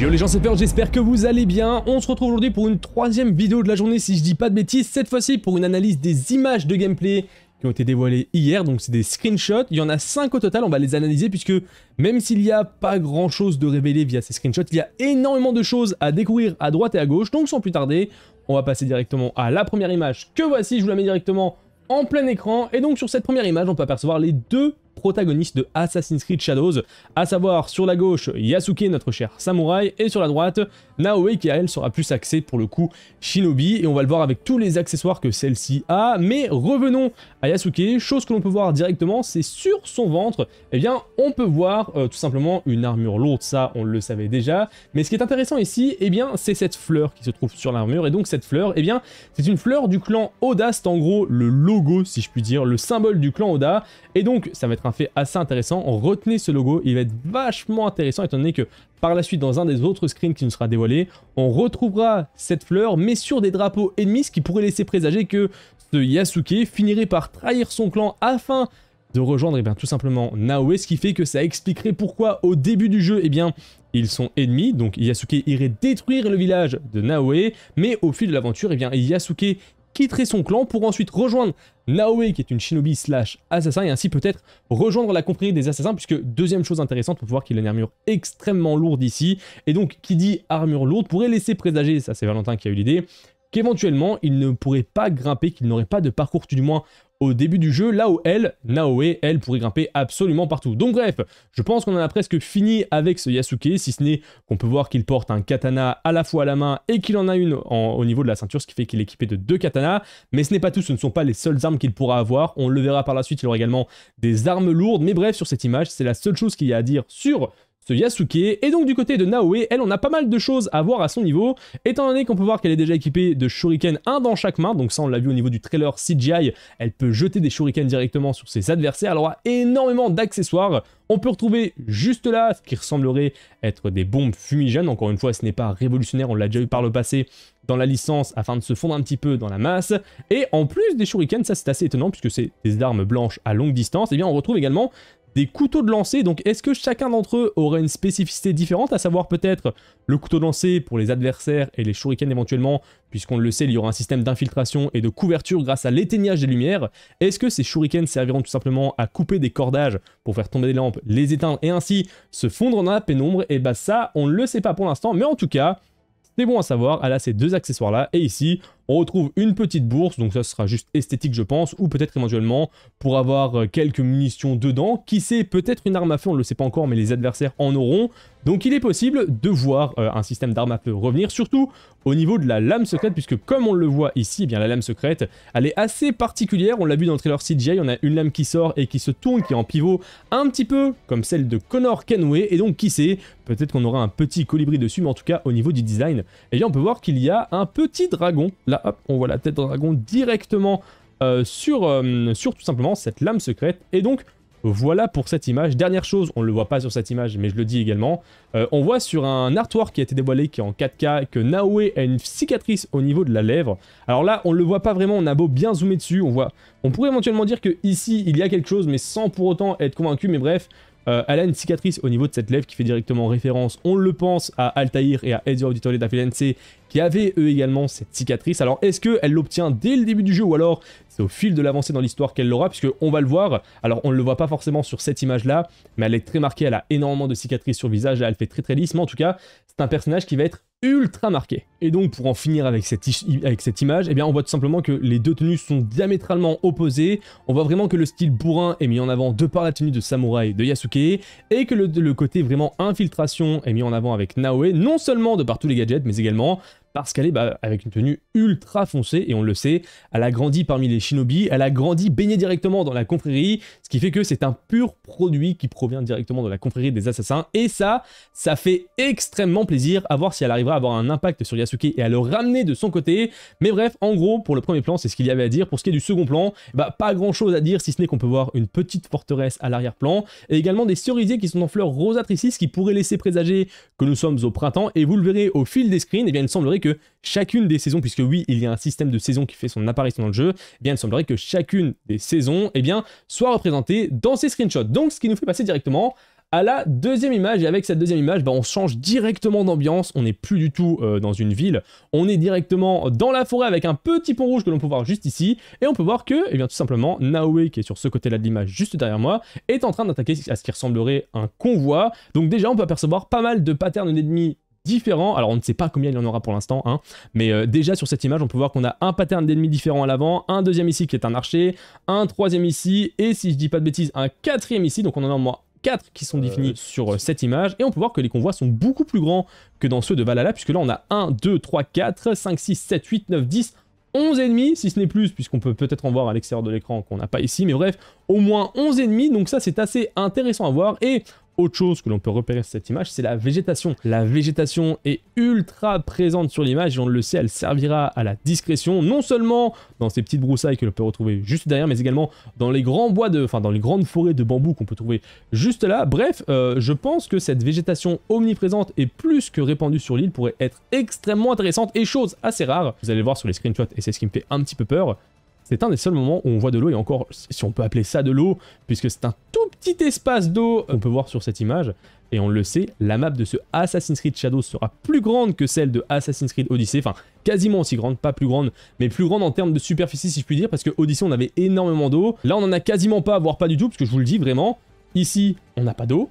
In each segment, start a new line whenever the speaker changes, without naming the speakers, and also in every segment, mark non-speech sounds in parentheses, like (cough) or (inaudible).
Yo les gens c'est Pierre, j'espère que vous allez bien. On se retrouve aujourd'hui pour une troisième vidéo de la journée si je dis pas de bêtises. Cette fois-ci pour une analyse des images de gameplay qui ont été dévoilées hier. Donc c'est des screenshots. Il y en a 5 au total, on va les analyser puisque même s'il n'y a pas grand chose de révélé via ces screenshots, il y a énormément de choses à découvrir à droite et à gauche. Donc sans plus tarder, on va passer directement à la première image que voici. Je vous la mets directement en plein écran. Et donc sur cette première image, on peut apercevoir les deux protagoniste de Assassin's Creed Shadows, à savoir sur la gauche Yasuke, notre cher samouraï, et sur la droite Naoe qui à elle sera plus axée pour le coup Shinobi, et on va le voir avec tous les accessoires que celle-ci a, mais revenons à Yasuke, chose que l'on peut voir directement, c'est sur son ventre, et eh bien on peut voir euh, tout simplement une armure lourde, ça on le savait déjà, mais ce qui est intéressant ici, et eh bien c'est cette fleur qui se trouve sur l'armure, et donc cette fleur, eh bien c'est une fleur du clan Oda, c'est en gros le logo si je puis dire, le symbole du clan Oda, et donc ça va être un fait assez intéressant. Retenez ce logo, il va être vachement intéressant étant donné que par la suite, dans un des autres screens qui nous sera dévoilé, on retrouvera cette fleur, mais sur des drapeaux ennemis, ce qui pourrait laisser présager que ce Yasuke finirait par trahir son clan afin de rejoindre et eh bien, tout simplement Naoe, ce qui fait que ça expliquerait pourquoi au début du jeu, eh bien, ils sont ennemis, donc Yasuke irait détruire le village de Naoe, mais au fil de l'aventure, eh bien, Yasuke quitterait son clan pour ensuite rejoindre Naoe qui est une shinobi slash assassin et ainsi peut-être rejoindre la compagnie des assassins puisque deuxième chose intéressante, pour voir qu'il a une armure extrêmement lourde ici et donc qui dit armure lourde pourrait laisser présager, ça c'est Valentin qui a eu l'idée, qu'éventuellement il ne pourrait pas grimper, qu'il n'aurait pas de parcours tout du moins au début du jeu, là où elle, Naoe, elle pourrait grimper absolument partout. Donc bref, je pense qu'on en a presque fini avec ce Yasuke, si ce n'est qu'on peut voir qu'il porte un katana à la fois à la main et qu'il en a une au niveau de la ceinture, ce qui fait qu'il est équipé de deux katanas. Mais ce n'est pas tout, ce ne sont pas les seules armes qu'il pourra avoir. On le verra par la suite, il aura également des armes lourdes. Mais bref, sur cette image, c'est la seule chose qu'il y a à dire sur Yasuke. Et donc du côté de Naoe, elle, on a pas mal de choses à voir à son niveau, étant donné qu'on peut voir qu'elle est déjà équipée de shuriken un dans chaque main, donc ça on l'a vu au niveau du trailer CGI, elle peut jeter des shuriken directement sur ses adversaires, elle aura énormément d'accessoires, on peut retrouver juste là ce qui ressemblerait être des bombes fumigènes. Encore une fois, ce n'est pas révolutionnaire, on l'a déjà eu par le passé dans la licence afin de se fondre un petit peu dans la masse. Et en plus des shurikens, ça c'est assez étonnant puisque c'est des armes blanches à longue distance, et eh bien on retrouve également des couteaux de lancer. Donc est-ce que chacun d'entre eux aurait une spécificité différente, à savoir peut-être le couteau de lancer pour les adversaires et les shurikens éventuellement, puisqu'on le sait, il y aura un système d'infiltration et de couverture grâce à l'éteignage des lumières. Est-ce que ces shurikens serviront tout simplement à couper des cordages pour faire tomber des lampes, les éteindre et ainsi se fondre dans la pénombre Et eh bah ben, ça, on ne le sait pas pour l'instant, mais en tout cas, c'est bon à savoir, elle ah a ces deux accessoires là, et ici, on retrouve une petite bourse, donc ça sera juste esthétique je pense, ou peut-être éventuellement pour avoir euh, quelques munitions dedans. Qui sait, peut-être une arme à feu, on ne le sait pas encore, mais les adversaires en auront. Donc il est possible de voir euh, un système d'arme à feu revenir, surtout au niveau de la lame secrète, puisque comme on le voit ici, eh bien la lame secrète, elle est assez particulière. On l'a vu dans le trailer CGI, on a une lame qui sort et qui se tourne, qui est en pivot, un petit peu comme celle de Connor Kenway. Et donc qui sait, peut-être qu'on aura un petit colibri dessus, mais en tout cas au niveau du design, et eh bien on peut voir qu'il y a un petit dragon là hop, on voit la tête de dragon directement euh, sur, euh, sur tout simplement cette lame secrète. Et donc, voilà pour cette image. Dernière chose, on ne le voit pas sur cette image, mais je le dis également. Euh, on voit sur un artwork qui a été dévoilé, qui est en 4K, que Naoe a une cicatrice au niveau de la lèvre. Alors là, on ne le voit pas vraiment, on a beau bien zoomer dessus, on voit... On pourrait éventuellement dire que ici il y a quelque chose, mais sans pour autant être convaincu, mais bref, euh, elle a une cicatrice au niveau de cette lèvre qui fait directement référence, on le pense, à Altair et à Ezio Auditore da qui avaient eux également cette cicatrice. Alors est-ce qu'elle l'obtient dès le début du jeu ou alors c'est au fil de l'avancée dans l'histoire qu'elle l'aura puisqu'on on va le voir. Alors on ne le voit pas forcément sur cette image là, mais elle est très marquée, elle a énormément de cicatrices sur le visage, elle fait très très lisse, mais en tout cas c'est un personnage qui va être ultra marqué. Et donc pour en finir avec cette, image, eh bien on voit tout simplement que les deux tenues sont diamétralement opposées, on voit vraiment que le style bourrin est mis en avant de par la tenue de samouraï de Yasuke, et que le, le côté vraiment infiltration est mis en avant avec Naoe, non seulement de par tous les gadgets, mais également parce qu'elle est bah, avec une tenue ultra foncée, et on le sait, elle a grandi parmi les shinobi, elle a grandi baignée directement dans la confrérie, ce qui fait que c'est un pur produit qui provient directement de la confrérie des assassins, et ça, ça fait extrêmement plaisir à voir si elle arrivera à avoir un impact sur Yasuke et à le ramener de son côté, mais bref, en gros, pour le premier plan, c'est ce qu'il y avait à dire, pour ce qui est du second plan, bah, pas grand chose à dire, si ce n'est qu'on peut voir une petite forteresse à l'arrière-plan, et également des cerisiers qui sont en fleurs rosatrices, ce qui pourrait laisser présager que nous sommes au printemps, et vous le verrez au fil des screens, et eh bien il semblerait que chacune des saisons, puisque oui, il y a un système de saisons qui fait son apparition dans le jeu, eh bien, il semblerait que chacune des saisons eh bien, soit représentée dans ces screenshots. Donc, ce qui nous fait passer directement à la deuxième image. Et avec cette deuxième image, bah, on change directement d'ambiance. On n'est plus du tout euh, dans une ville. On est directement dans la forêt avec un petit pont rouge que l'on peut voir juste ici. Et on peut voir que, eh bien, tout simplement, Naowei, qui est sur ce côté-là de l'image, juste derrière moi, est en train d'attaquer à ce qui ressemblerait un convoi. Donc déjà, on peut apercevoir pas mal de patterns d'ennemis différents. Alors on ne sait pas combien il y en aura pour l'instant, hein. mais euh, déjà sur cette image, on peut voir qu'on a un pattern d'ennemis différent à l'avant, un deuxième ici qui est un archer, un troisième ici, et si je dis pas de bêtises, un quatrième ici, donc on en a au moins quatre qui sont euh, définis sur euh, cette image et on peut voir que les convois sont beaucoup plus grands que dans ceux de Valhalla puisque là on a 1, 2, 3, 4, 5, 6, 7, 8, 9, 10, 11 ennemis si ce n'est plus puisqu'on peut peut-être en voir à l'extérieur de l'écran qu'on n'a pas ici mais bref au moins 11 ennemis donc ça c'est assez intéressant à voir et autre chose que l'on peut repérer sur cette image, c'est la végétation. La végétation est ultra présente sur l'image et on le sait, elle servira à la discrétion, non seulement dans ces petites broussailles que l'on peut retrouver juste derrière, mais également dans les grands bois de, dans les grandes forêts de bambou qu'on peut trouver juste là. Bref, euh, je pense que cette végétation omniprésente et plus que répandue sur l'île pourrait être extrêmement intéressante et chose assez rare. Vous allez voir sur les screenshots et c'est ce qui me fait un petit peu peur. C'est un des seuls moments où on voit de l'eau, et encore si on peut appeler ça de l'eau, puisque c'est un tout petit espace d'eau on peut voir sur cette image. Et on le sait, la map de ce Assassin's Creed Shadow sera plus grande que celle de Assassin's Creed Odyssey, enfin quasiment aussi grande, pas plus grande, mais plus grande en termes de superficie si je puis dire, parce que Odyssey on avait énormément d'eau, là on n'en a quasiment pas, voire pas du tout, parce que je vous le dis vraiment, ici on n'a pas d'eau,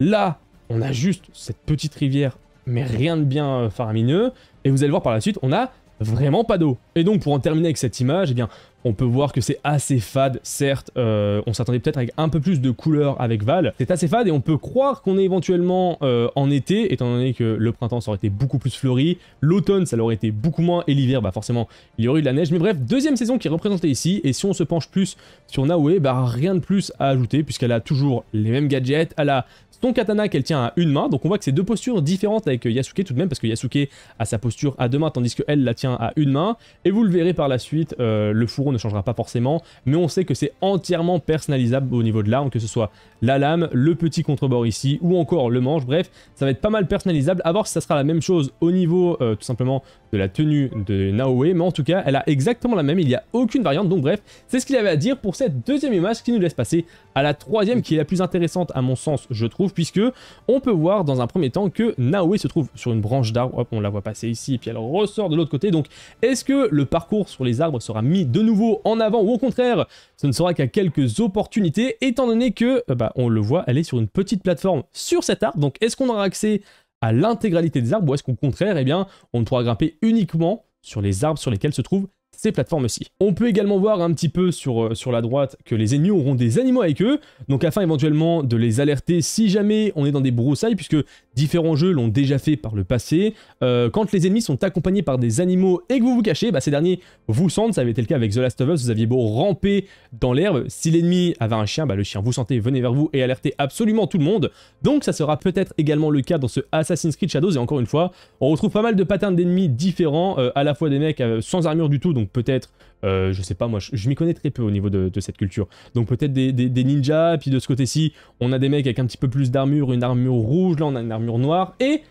là on a juste cette petite rivière, mais rien de bien euh, faramineux, et vous allez voir par la suite, on a vraiment pas d'eau. Et donc pour en terminer avec cette image, eh bien on peut voir que c'est assez fade, certes, euh, on s'attendait peut-être avec un peu plus de couleurs avec Val, c'est assez fade et on peut croire qu'on est éventuellement euh, en été, étant donné que le printemps ça aurait été beaucoup plus fleuri, l'automne ça l'aurait été beaucoup moins, et l'hiver, bah forcément, il y aurait eu de la neige, mais bref, deuxième saison qui est représentée ici, et si on se penche plus sur Naoe, bah rien de plus à ajouter, puisqu'elle a toujours les mêmes gadgets, elle a son katana qu'elle tient à une main, donc on voit que c'est deux postures différentes avec euh, Yasuke tout de même, parce que Yasuke a sa posture à deux mains, tandis qu'elle la tient à une main, et vous le verrez par la suite, le fourreau ne changera pas forcément, mais on sait que c'est entièrement personnalisable au niveau de l'arme, que ce soit la lame, le petit contrebord ici, ou encore le manche, bref, ça va être pas mal personnalisable, à voir si ça sera la même chose au niveau euh, tout simplement de la tenue de Naoe, mais en tout cas, elle a exactement la même, il n'y a aucune variante, donc bref, c'est ce qu'il y avait à dire pour cette deuxième image qui nous laisse passer à la troisième qui est la plus intéressante à mon sens, je trouve, puisque on peut voir dans un premier temps que Naoe se trouve sur une branche d'arbre, hop, on la voit passer ici, et puis elle ressort de l'autre côté, donc est-ce que le parcours sur les arbres sera mis de nouveau en avant ou au contraire, ce ne sera qu'à quelques opportunités étant donné que, euh, bah, on le voit, elle est sur une petite plateforme sur cet arbre. Donc est-ce qu'on aura accès à l'intégralité des arbres ou est-ce qu'au contraire, eh bien, on ne pourra grimper uniquement sur les arbres sur lesquels se trouvent ces plateformes-ci. On peut également voir un petit peu sur, euh, sur la droite que les ennemis auront des animaux avec eux, donc afin éventuellement de les alerter si jamais on est dans des broussailles, puisque Différents jeux l'ont déjà fait par le passé. Euh, quand les ennemis sont accompagnés par des animaux et que vous vous cachez, bah, ces derniers vous sentent. Ça avait été le cas avec The Last of Us, vous aviez beau ramper dans l'herbe. Si l'ennemi avait un chien, bah, le chien vous sentait, venez vers vous et alertez absolument tout le monde. Donc ça sera peut-être également le cas dans ce Assassin's Creed Shadows. Et encore une fois, on retrouve pas mal de patterns d'ennemis différents, euh, à la fois des mecs euh, sans armure du tout, donc peut-être euh, je sais pas, moi, je, m'y connais très peu au niveau de, cette culture. Donc peut-être des, des, ninjas, puis de ce côté-ci, on a des mecs avec un petit peu plus d'armure, une armure rouge, là on a une armure noire, et,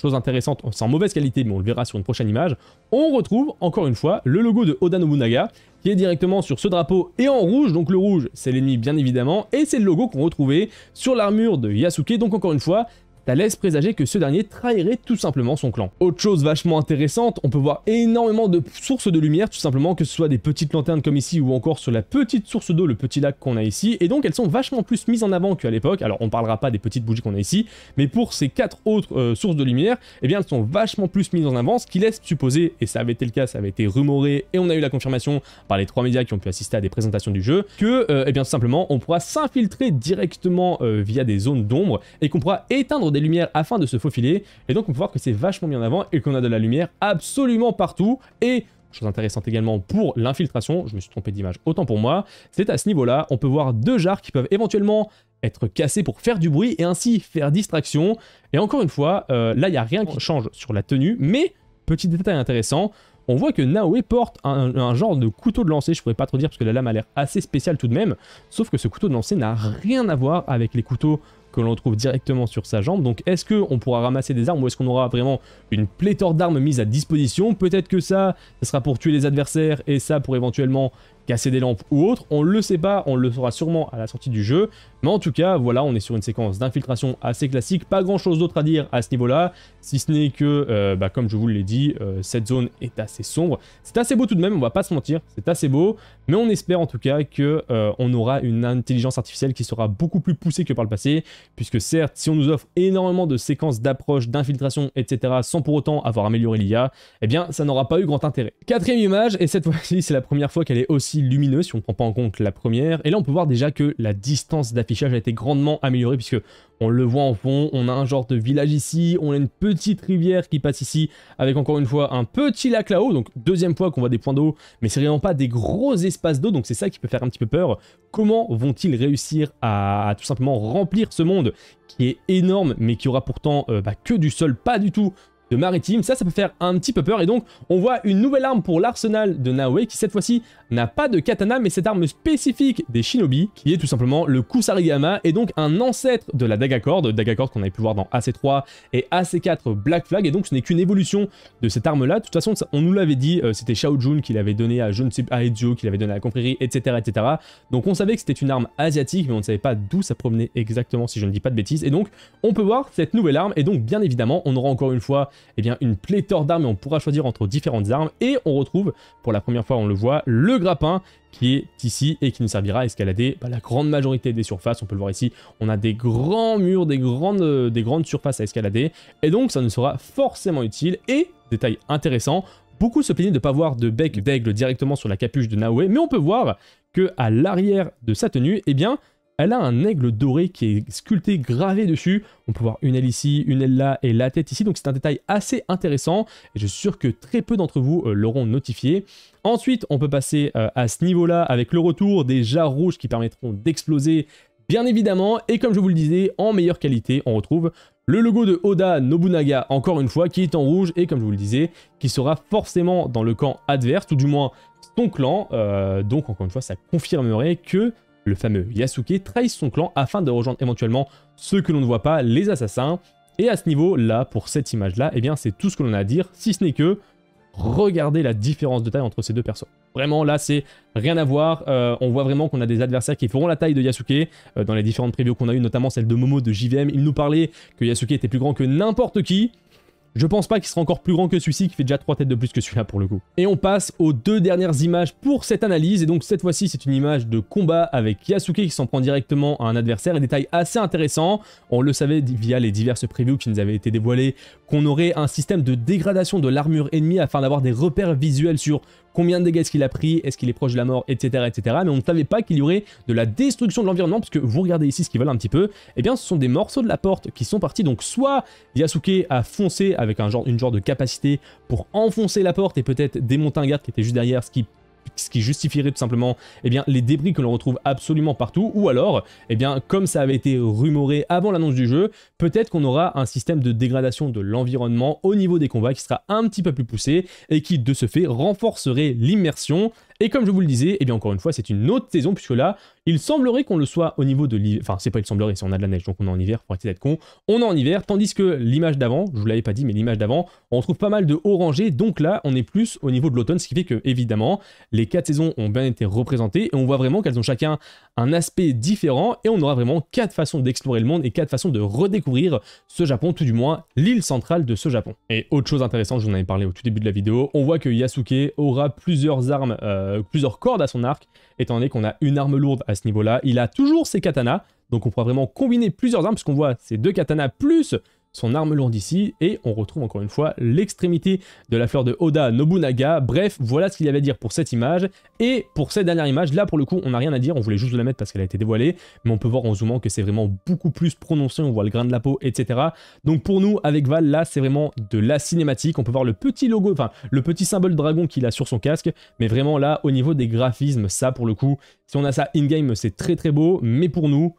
chose intéressante, c'est en mauvaise qualité, mais on le verra sur une prochaine image, on retrouve, encore une fois, le logo de Oda Nobunaga, qui est directement sur ce drapeau et en rouge, donc le rouge c'est l'ennemi bien évidemment, et c'est le logo qu'on retrouvait sur l'armure de Yasuke, donc encore une fois, ça laisse présager que ce dernier trahirait tout simplement son clan. Autre chose vachement intéressante, on peut voir énormément de sources de lumière, tout simplement que ce soit des petites lanternes comme ici ou encore sur la petite source d'eau, le petit lac qu'on a ici, et donc elles sont vachement plus mises en avant qu'à l'époque, alors on parlera pas des petites bougies qu'on a ici, mais pour ces quatre autres euh, sources de lumière, eh bien elles sont vachement plus mises en avant, ce qui laisse supposer, et ça avait été le cas, ça avait été rumoré, et on a eu la confirmation par les trois médias qui ont pu assister à des présentations du jeu, que euh, eh bien tout simplement on pourra s'infiltrer directement euh, via des zones d'ombre et qu'on pourra éteindre des lumière afin de se faufiler. Et donc on peut voir que c'est vachement bien en avant et qu'on a de la lumière absolument partout. Et chose intéressante également pour l'infiltration, je me suis trompé d'image autant pour moi, c'est à ce niveau-là, on peut voir deux jarres qui peuvent éventuellement être cassés pour faire du bruit et ainsi faire distraction. Et encore une fois, euh, là il n'y a rien qui change sur la tenue, mais petit détail intéressant, on voit que Naoe porte un, un, genre de couteau de lancer, je pourrais pas trop dire parce que la lame a l'air assez spéciale tout de même, sauf que ce couteau de lancer n'a rien à voir avec les couteaux que l'on trouve directement sur sa jambe. Donc est-ce qu'on pourra ramasser des armes ou est-ce qu'on aura vraiment une pléthore d'armes mises à disposition Peut-être que ça, ça sera pour tuer les adversaires et ça pour éventuellement casser des lampes ou autre. On le sait pas, on le saura sûrement à la sortie du jeu. Mais en tout cas, voilà, on est sur une séquence d'infiltration assez classique. Pas grand chose d'autre à dire à ce niveau-là, si ce n'est que, euh, bah, comme je vous l'ai dit, euh, cette zone est assez sombre. C'est assez beau tout de même, on va pas se mentir, c'est assez beau. Mais on espère en tout cas que euh, on aura une intelligence artificielle qui sera beaucoup plus poussée que par le passé. Puisque certes, si on nous offre énormément de séquences d'approche, d'infiltration, etc., sans pour autant avoir amélioré l'IA, eh bien, ça n'aura pas eu grand intérêt. Quatrième image, et cette (laughs) fois-ci, c'est la première fois qu'elle est aussi lumineux si on ne prend pas en compte la première. Et là, on peut voir déjà que la distance d'affichage a été grandement améliorée puisque on le voit en fond, on a un genre de village ici, on a une petite rivière qui passe ici avec encore une fois un petit lac là-haut. Donc deuxième fois qu'on voit des points d'eau, mais c'est vraiment pas des gros espaces d'eau, donc c'est ça qui peut faire un petit peu peur. Comment vont-ils réussir à, tout simplement remplir ce monde qui est énorme mais qui aura pourtant euh, bah, que du sol, pas du tout de maritime. Ça, ça peut faire un petit peu peur. Et donc, on voit une nouvelle arme pour l'arsenal de Naoe qui, cette fois-ci, n'a pas de katana, mais cette arme spécifique des shinobi, qui est tout simplement le Kusarigama, et donc un ancêtre de la Dagacord, corde, qu'on avait pu voir dans AC3 et AC4 Black Flag. Et donc, ce n'est qu'une évolution de cette arme-là. De toute façon, on nous l'avait dit, euh, c'était Shao Jun qui l'avait donné à je ne qui l'avait donné à la confrérie, etc., etc. Donc, on savait que c'était une arme asiatique, mais on ne savait pas d'où ça provenait exactement, si je ne dis pas de bêtises. Et donc, on peut voir cette nouvelle arme. Et donc, bien évidemment, on aura encore une fois eh bien, une pléthore d'armes et on pourra choisir entre différentes armes. Et on retrouve, pour la première fois, on le voit, le grappin qui est ici et qui nous servira à escalader bah, la grande majorité des surfaces. On peut le voir ici, on a des grands murs, des grandes, euh, des grandes surfaces à escalader. Et donc, ça nous sera forcément utile. Et, détail intéressant, Beaucoup se plaignent de ne pas voir de bec d'aigle directement sur la capuche de Naoué. mais on peut voir que à l'arrière de sa tenue, eh bien, elle a un aigle doré qui est sculpté, gravé dessus. On peut voir une aile ici, une aile là et la tête ici. Donc c'est un détail assez intéressant. Et je suis sûr que très peu d'entre vous euh, l'auront notifié. Ensuite, on peut passer euh, à ce niveau-là avec le retour des jarres rouges qui permettront d'exploser bien évidemment. Et comme je vous le disais, en meilleure qualité, on retrouve le logo de Oda Nobunaga, encore une fois, qui est en rouge et comme je vous le disais, qui sera forcément dans le camp adverse, ou du moins son clan. Euh, donc encore une fois, ça confirmerait que le fameux Yasuke, trahit son clan afin de rejoindre éventuellement ceux que l'on ne voit pas, les assassins. Et à ce niveau-là, pour cette image-là, eh bien c'est tout ce que l'on a à dire, si ce n'est que regardez la différence de taille entre ces deux personnes. Vraiment, là, c'est rien à voir. Euh, on voit vraiment qu'on a des adversaires qui feront la taille de Yasuke. Euh, dans les différentes previews qu'on a eues, notamment celle de Momo de JVM, il nous parlait que Yasuke était plus grand que n'importe qui. Je pense pas qu'il sera encore plus grand que celui-ci, qui fait déjà trois têtes de plus que celui-là pour le coup. Et on passe aux deux dernières images pour cette analyse, et donc cette fois-ci c'est une image de combat avec Yasuke qui s'en prend directement à un adversaire, et détail assez intéressant, on le savait via les diverses previews qui nous avaient été dévoilées, qu'on aurait un système de dégradation de l'armure ennemie afin d'avoir des repères visuels sur combien de dégâts est-ce qu'il a pris, est-ce qu'il est proche de la mort, etc. etc. Mais on ne savait pas qu'il y aurait de la destruction de l'environnement, parce que vous regardez ici ce qu'ils veulent un petit peu, eh bien ce sont des morceaux de la porte qui sont partis, donc soit Yasuke a foncé avec un genre, une genre de capacité pour enfoncer la porte et peut-être démonter un garde qui était juste derrière, ce qui ce qui justifierait tout simplement eh bien, les débris que l'on retrouve absolument partout, ou alors, eh bien, comme ça avait été rumoré avant l'annonce du jeu, peut-être qu'on aura un système de dégradation de l'environnement au niveau des combats qui sera un petit peu plus poussé et qui de ce fait renforcerait l'immersion et comme je vous le disais, et eh bien encore une fois, c'est une autre saison, puisque là, il semblerait qu'on le soit au niveau de l'hiver. Enfin, c'est pas il semblerait, si on a de la neige, donc on est en hiver, pour être d'être con. On est en hiver, tandis que l'image d'avant, je vous l'avais pas dit, mais l'image d'avant, on trouve pas mal de orangés, donc là, on est plus au niveau de l'automne, ce qui fait que, évidemment, les quatre saisons ont bien été représentées, et on voit vraiment qu'elles ont chacun un aspect différent, et on aura vraiment quatre façons d'explorer le monde, et quatre façons de redécouvrir ce Japon, tout du moins l'île centrale de ce Japon. Et autre chose intéressante, je vous en avais parlé au tout début de la vidéo, on voit que Yasuke aura plusieurs armes euh, euh, plusieurs cordes à son arc, étant donné qu'on a une arme lourde à ce niveau-là. Il a toujours ses katanas, donc on pourra vraiment combiner plusieurs armes, puisqu'on voit ces deux katanas plus son arme lourde ici, et on retrouve encore une fois l'extrémité de la fleur de Oda Nobunaga. Bref, voilà ce qu'il y avait à dire pour cette image, et pour cette dernière image, là pour le coup on n'a rien à dire, on voulait juste la mettre parce qu'elle a été dévoilée, mais on peut voir en zoomant que c'est vraiment beaucoup plus prononcé, on voit le grain de la peau, etc. Donc pour nous, avec Val, là c'est vraiment de la cinématique, on peut voir le petit logo, enfin le petit symbole dragon qu'il a sur son casque, mais vraiment là, au niveau des graphismes, ça pour le coup, si on a ça in-game, c'est très très beau, mais pour nous,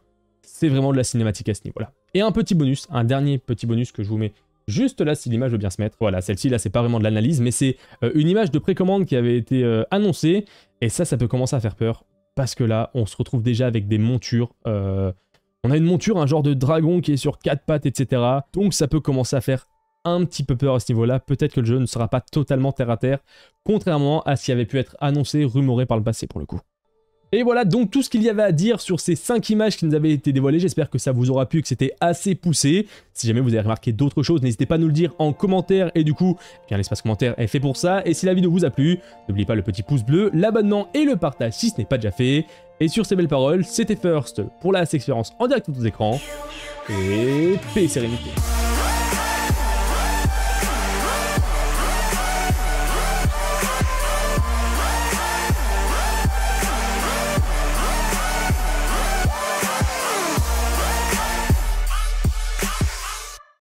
c'est vraiment de la cinématique à ce niveau-là. Et un petit bonus, un dernier petit bonus que je vous mets juste là si l'image veut bien se mettre. Voilà, celle-ci là c'est pas vraiment de l'analyse, mais c'est euh, une image de précommande qui avait été euh, annoncée, et ça, ça peut commencer à faire peur, parce que là, on se retrouve déjà avec des montures. Euh, on a une monture, un genre de dragon qui est sur quatre pattes, etc. Donc ça peut commencer à faire un petit peu peur à ce niveau-là. Peut-être que le jeu ne sera pas totalement terre à terre, contrairement à ce qui avait pu être annoncé, rumoré par le passé pour le coup. Et voilà donc tout ce qu'il y avait à dire sur ces 5 images qui nous avaient été dévoilées. J'espère que ça vous aura plu, que c'était assez poussé. Si jamais vous avez remarqué d'autres choses, n'hésitez pas à nous le dire en commentaire. Et du coup, eh bien l'espace commentaire est fait pour ça. Et si la vidéo vous a plu, n'oubliez pas le petit pouce bleu, l'abonnement et le partage si ce n'est pas déjà fait. Et sur ces belles paroles, c'était First pour la expérience en direct de vos écrans. Et paix